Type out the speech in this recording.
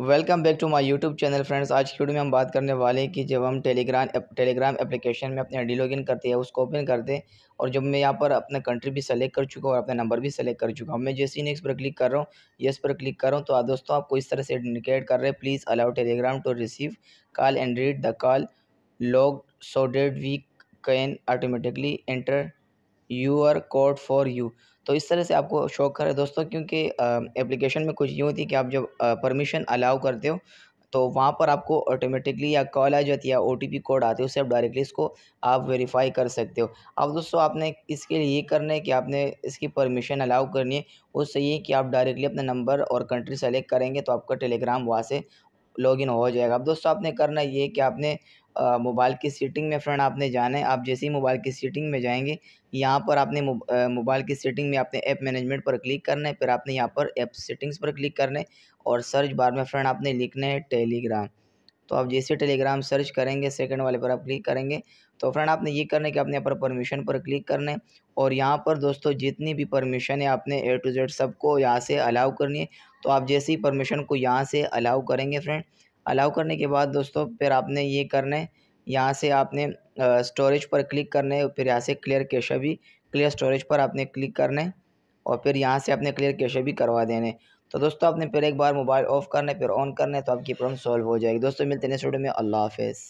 welcome back to my YouTube channel friends आज की video में हम बात करने वाले हैं कि जब हम टेलीग्राम टेलीग्राम एप्लीकेशन में अपने आई लॉगिन करते हैं उसको ओपन करते हैं और जब मैं यहाँ पर अपना कंट्री भी सेलेक्ट कर चुका हूँ और अपना नंबर भी सेलेक्ट कर चुका हूँ मैं जैसे ही नेक्स्ट पर क्लिक कर रहा हूँ येस पर क्लिक कर रहा हूँ तो आप दोस्तों आपको इस तरह से इंडिकेट कर रहे हैं please allow Telegram to receive call and read the call log so that we can automatically enter your code for you तो इस तरह से आपको शौक कर दोस्तों क्योंकि एप्लीकेशन में कुछ यूँ होती कि आप जब परमिशन अलाउ करते हो तो वहाँ पर आपको ऑटोमेटिकली या कॉल आ जाती है ओ टी कोड आते हो उससे आप डायरेक्टली इसको आप वेरीफाई कर सकते हो अब दोस्तों आपने इसके लिए ये करना है कि आपने इसकी परमिशन अलाउ करनी है उससे ये कि आप डायरेक्टली अपना नंबर और कंट्री सेलेक्ट करेंगे तो आपका टेलीग्राम वहाँ से लॉगिन हो जाएगा अब दोस्तों आपने करना ये कि आपने मोबाइल की सेटिंग में फ्रेंड आपने जाना है आप जैसे ही मोबाइल की सेटिंग में जाएंगे यहाँ पर आपने मोबाइल की सेटिंग में आपने ऐप मैनेजमेंट पर क्लिक करना है फिर आपने यहाँ पर ऐप सेटिंग्स पर क्लिक करना है और सर्च बार में फ्रेंड आपने लिखना है टेलीग्राम तो आप जैसे टेलीग्राम सर्च करेंगे सेकंड वाले पर आप क्लिक करेंगे तो फ्रेंड आपने ये करने कि आपने यहाँ पर परमिशन पर क्लिक करना है और यहाँ पर दोस्तों जितनी भी परमिशन है आपने ए टू जेड सबको यहाँ से अलाउ करनी है तो आप जैसे ही परमिशन को यहाँ से अलाउ करेंगे फ्रेंड अलाउ करने के बाद दोस्तों फिर आपने ये करना है यहाँ से आपने स्टोरेज पर क्लिक करना है फिर यहाँ से क्लियर कैशा भी क्लियर स्टोरेज पर आपने क्लिक करना है और फिर यहाँ से आपने क्लियर कैशे भी करवा देने तो दोस्तों आपने फिर एक बार मोबाइल ऑफ़ करने फिर ऑन करने तो आपकी प्रॉब्लम सॉल्व हो जाएगी दोस्तों मिलते हैं नेक्स्ट वीडियो में अल्लाह हाफिज़